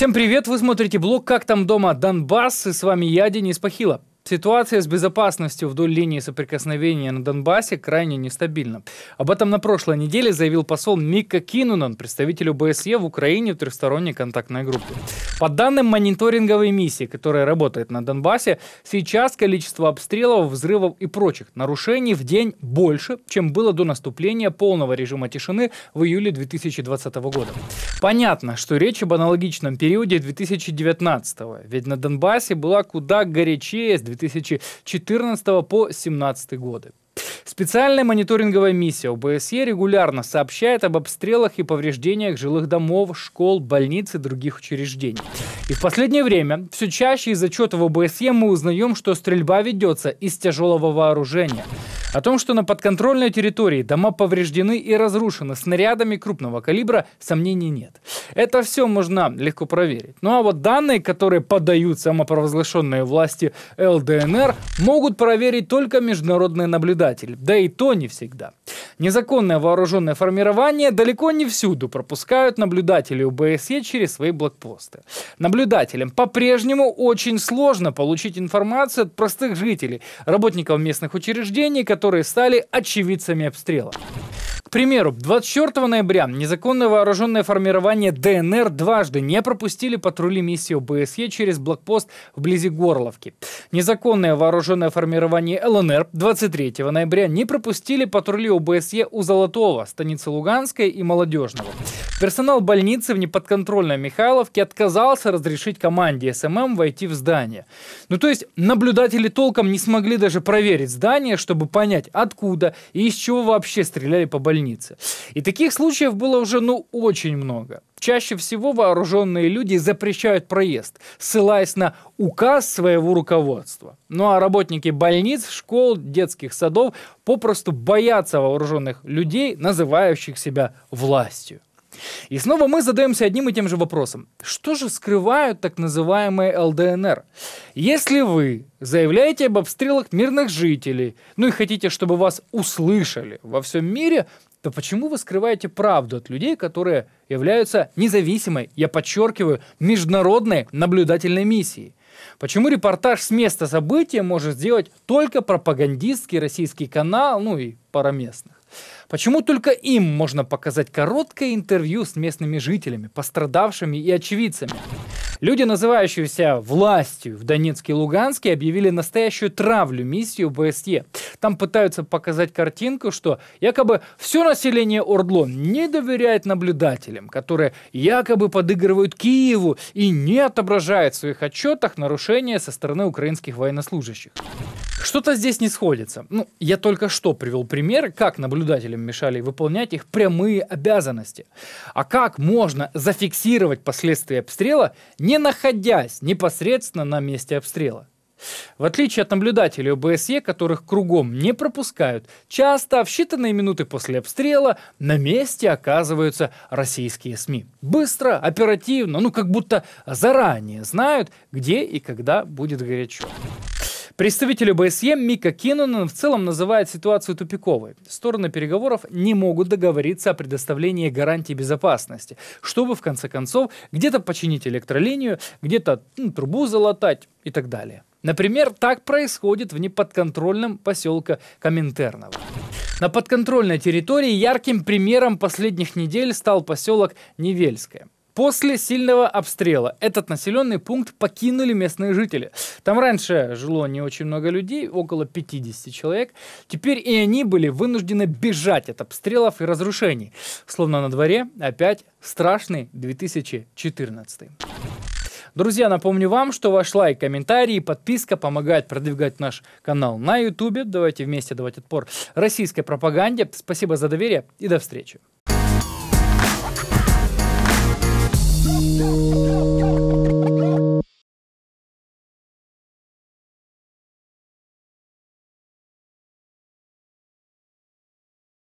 Всем привет! Вы смотрите блог «Как там дома? Донбасс» и с вами я, Денис Пахилов. Ситуация с безопасностью вдоль линии соприкосновения на Донбассе крайне нестабильна. Об этом на прошлой неделе заявил посол Мика Кинунан, представитель ОБСЕ в Украине в трехсторонней контактной группе. По данным мониторинговой миссии, которая работает на Донбассе, сейчас количество обстрелов, взрывов и прочих нарушений в день больше, чем было до наступления полного режима тишины в июле 2020 года. Понятно, что речь об аналогичном периоде 2019 ведь на Донбассе была куда горячее с 2019 2014 по 2017 годы. Специальная мониторинговая миссия ОБСЕ регулярно сообщает об обстрелах и повреждениях жилых домов, школ, больниц и других учреждений. И в последнее время все чаще из отчетов ОБСЕ мы узнаем, что стрельба ведется из тяжелого вооружения. О том, что на подконтрольной территории дома повреждены и разрушены снарядами крупного калибра, сомнений нет. Это все можно легко проверить. Ну а вот данные, которые подают самопровозглашенные власти ЛДНР, могут проверить только международный наблюдатель. Да и то не всегда. Незаконное вооруженное формирование далеко не всюду пропускают наблюдателей УБСЕ через свои блокпосты. Наблюдателям по-прежнему очень сложно получить информацию от простых жителей, работников местных учреждений, которые стали очевидцами обстрела примеру, 24 ноября незаконное вооруженное формирование ДНР дважды не пропустили патрули миссии ОБСЕ через блокпост вблизи Горловки. Незаконное вооруженное формирование ЛНР 23 ноября не пропустили патрули ОБСЕ у Золотого, станицы Луганской и Молодежного. Персонал больницы в неподконтрольной Михайловке отказался разрешить команде СММ войти в здание. Ну то есть наблюдатели толком не смогли даже проверить здание, чтобы понять, откуда и из чего вообще стреляли по больнице. И таких случаев было уже ну очень много. Чаще всего вооруженные люди запрещают проезд, ссылаясь на указ своего руководства. Ну а работники больниц, школ, детских садов попросту боятся вооруженных людей, называющих себя властью. И снова мы задаемся одним и тем же вопросом. Что же скрывают так называемые ЛДНР? Если вы заявляете об обстрелах мирных жителей, ну и хотите, чтобы вас услышали во всем мире, то почему вы скрываете правду от людей, которые являются независимой, я подчеркиваю, международной наблюдательной миссией? Почему репортаж с места события может сделать только пропагандистский российский канал, ну и пара местных? Почему только им можно показать короткое интервью с местными жителями, пострадавшими и очевидцами? Люди, называющиеся властью в Донецке и Луганске, объявили настоящую травлю миссию БСЕ. Там пытаются показать картинку, что якобы все население Ордло не доверяет наблюдателям, которые якобы подыгрывают Киеву и не отображают в своих отчетах нарушения со стороны украинских военнослужащих. Что-то здесь не сходится. Ну, я только что привел пример, как наблюдателям мешали выполнять их прямые обязанности. А как можно зафиксировать последствия обстрела, не находясь непосредственно на месте обстрела? В отличие от наблюдателей ОБСЕ, которых кругом не пропускают, часто в считанные минуты после обстрела на месте оказываются российские СМИ. Быстро, оперативно, ну как будто заранее знают, где и когда будет горячо. Представитель ОБСЕ Мика Киннон в целом называет ситуацию тупиковой. Стороны переговоров не могут договориться о предоставлении гарантий безопасности, чтобы в конце концов где-то починить электролинию, где-то ну, трубу залатать и так далее. Например, так происходит в неподконтрольном поселке Коминтерново. На подконтрольной территории ярким примером последних недель стал поселок Невельское. После сильного обстрела этот населенный пункт покинули местные жители. Там раньше жило не очень много людей, около 50 человек. Теперь и они были вынуждены бежать от обстрелов и разрушений. Словно на дворе опять страшный 2014. Друзья, напомню вам, что ваш лайк, комментарий и подписка помогают продвигать наш канал на YouTube. Давайте вместе давать отпор российской пропаганде. Спасибо за доверие и до встречи.